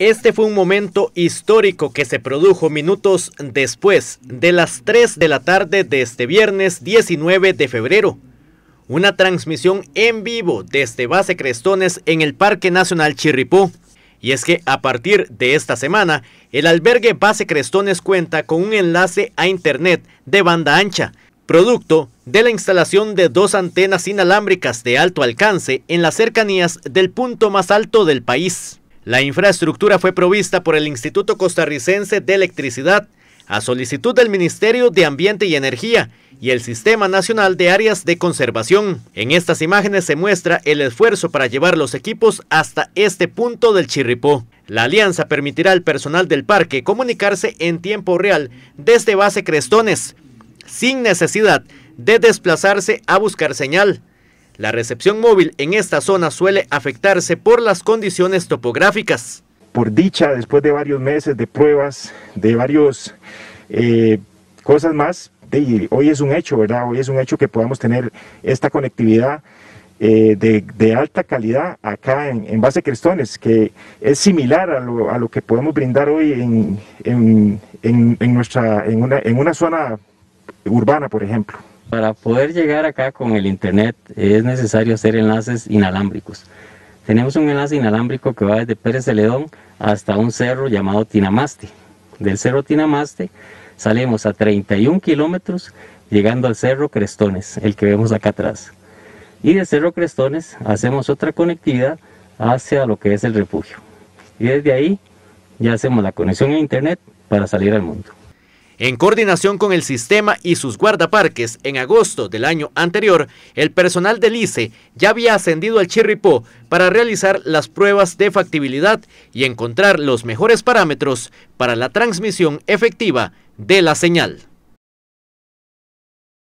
Este fue un momento histórico que se produjo minutos después de las 3 de la tarde de este viernes 19 de febrero. Una transmisión en vivo desde Base Crestones en el Parque Nacional Chirripó. Y es que a partir de esta semana, el albergue Base Crestones cuenta con un enlace a Internet de banda ancha, producto de la instalación de dos antenas inalámbricas de alto alcance en las cercanías del punto más alto del país. La infraestructura fue provista por el Instituto Costarricense de Electricidad a solicitud del Ministerio de Ambiente y Energía y el Sistema Nacional de Áreas de Conservación. En estas imágenes se muestra el esfuerzo para llevar los equipos hasta este punto del Chirripó. La alianza permitirá al personal del parque comunicarse en tiempo real desde base Crestones, sin necesidad de desplazarse a buscar señal. La recepción móvil en esta zona suele afectarse por las condiciones topográficas. Por dicha, después de varios meses de pruebas, de varios eh, cosas más, hoy es un hecho, ¿verdad? Hoy es un hecho que podamos tener esta conectividad eh, de, alta calidad acá en, Base Crestones, que es similar a lo, que podemos brindar hoy en, en una zona urbana, por ejemplo. Para poder llegar acá con el internet es necesario hacer enlaces inalámbricos. Tenemos un enlace inalámbrico que va desde Pérez Celedón hasta un cerro llamado Tinamaste. Del cerro Tinamaste salimos a 31 kilómetros llegando al cerro Crestones, el que vemos acá atrás. Y del cerro Crestones hacemos otra conectividad hacia lo que es el refugio. Y desde ahí ya hacemos la conexión a internet para salir al mundo. En coordinación con el sistema y sus guardaparques, en agosto del año anterior, el personal del ICE ya había ascendido al Chirripó para realizar las pruebas de factibilidad y encontrar los mejores parámetros para la transmisión efectiva de la señal.